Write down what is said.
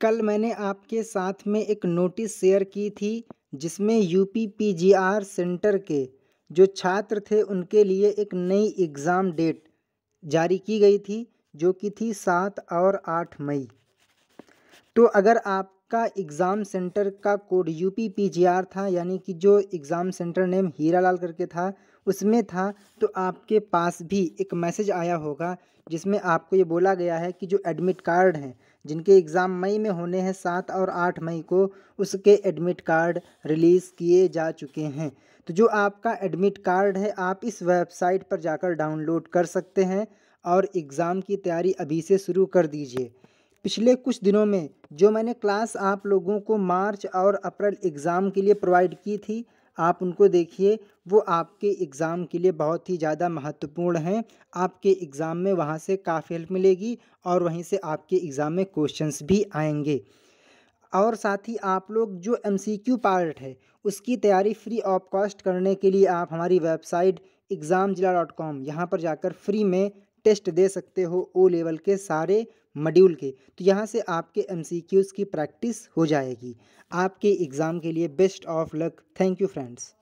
कल मैंने आपके साथ में एक नोटिस शेयर की थी जिसमें U P P G R centre के जो छात्र थे उनके लिए एक नई एग्ज़ाम डेट जारी की गई थी जो कि थी सात और आठ मई तो अगर आपका एग्ज़ाम सेंटर का code U P P G R था यानी कि जो exam centre name Hira Lal करके था उसमें था तो आपके पास भी एक मैसेज आया होगा जिसमें आपको ये बोला गया है कि जो एडमिट कार्ड हैं जिनके एग्ज़ाम मई में होने हैं सात और आठ मई को उसके एडमिट कार्ड रिलीज़ किए जा चुके हैं तो जो आपका एडमिट कार्ड है आप इस वेबसाइट पर जाकर डाउनलोड कर सकते हैं और एग्ज़ाम की तैयारी अभी से शुरू कर दीजिए पिछले कुछ दिनों में जो मैंने क्लास आप लोगों को मार्च और अप्रैल एग्ज़ाम के लिए प्रोवाइड की थी आप उनको देखिए वो आपके एग्ज़ाम के लिए बहुत ही ज़्यादा महत्वपूर्ण हैं आपके एग्ज़ाम में वहाँ से काफ़ी हेल्प मिलेगी और वहीं से आपके एग्ज़ाम में क्वेश्चंस भी आएंगे और साथ ही आप लोग जो एमसीक्यू पार्ट है उसकी तैयारी फ्री ऑफ कॉस्ट करने के लिए आप हमारी website exam Jila dot com यहाँ पर जाकर फ्री में टेस्ट दे सकते हो ओ लेवल के सारे मॉड्यूल के तो यहाँ से आपके एम की प्रैक्टिस हो जाएगी आपके एग्ज़ाम के लिए best of luck thank you friends